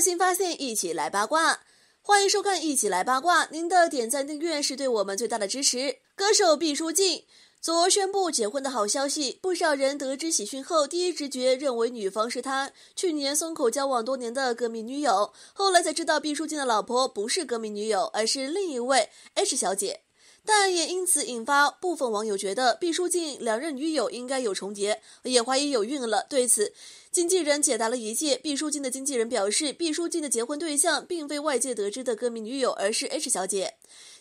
新发现，一起来八卦，欢迎收看《一起来八卦》。您的点赞、订阅是对我们最大的支持。歌手毕书尽昨宣布结婚的好消息，不少人得知喜讯后，第一直觉认为女方是他去年松口交往多年的歌迷女友，后来才知道毕书尽的老婆不是歌迷女友，而是另一位 H 小姐。但也因此引发部分网友觉得毕书尽两任女友应该有重叠，也怀疑有孕了。对此，经纪人解答了一切。毕书尽的经纪人表示，毕书尽的结婚对象并非外界得知的歌迷女友，而是 H 小姐，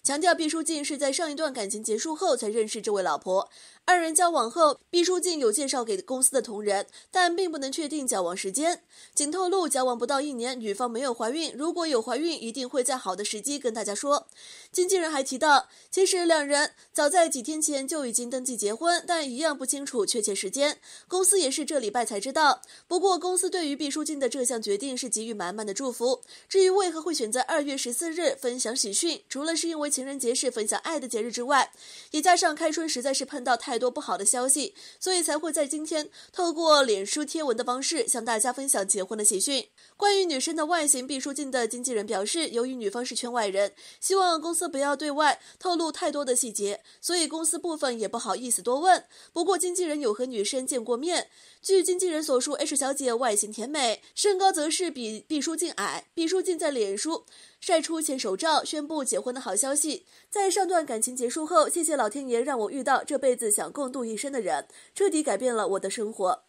强调毕书尽是在上一段感情结束后才认识这位老婆。二人交往后，毕淑静有介绍给公司的同仁，但并不能确定交往时间。仅透露交往不到一年，女方没有怀孕。如果有怀孕，一定会在好的时机跟大家说。经纪人还提到，其实两人早在几天前就已经登记结婚，但一样不清楚确切时间。公司也是这礼拜才知道。不过公司对于毕淑静的这项决定是给予满满的祝福。至于为何会选择二月十四日分享喜讯，除了是因为情人节是分享爱的节日之外，也加上开春实在是碰到太。太多不好的消息，所以才会在今天透过脸书贴文的方式向大家分享结婚的喜讯。关于女生的外形，毕书尽的经纪人表示，由于女方是圈外人，希望公司不要对外透露太多的细节，所以公司部分也不好意思多问。不过经纪人有和女生见过面，据经纪人所述，H 小姐外形甜美，身高则是比毕书尽矮。毕书尽在脸书。晒出牵手照，宣布结婚的好消息。在上段感情结束后，谢谢老天爷让我遇到这辈子想共度一生的人，彻底改变了我的生活。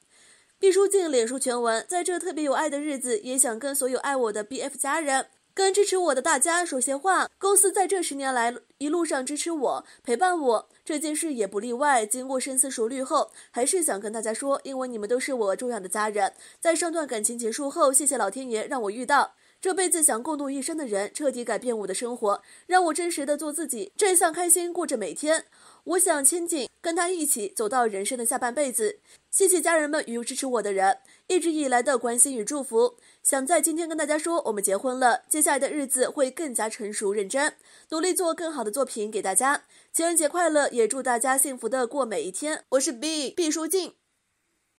毕书尽脸书全文：在这特别有爱的日子，也想跟所有爱我的 B F 家人、跟支持我的大家说些话。公司在这十年来一路上支持我、陪伴我，这件事也不例外。经过深思熟虑后，还是想跟大家说，因为你们都是我重要的家人。在上段感情结束后，谢谢老天爷让我遇到。这辈子想共度一生的人，彻底改变我的生活，让我真实的做自己，正向开心过着每天。我想亲近，跟他一起走到人生的下半辈子。谢谢家人们与支持我的人一直以来的关心与祝福。想在今天跟大家说，我们结婚了，接下来的日子会更加成熟认真，努力做更好的作品给大家。情人节快乐，也祝大家幸福的过每一天。我是 B 毕书静。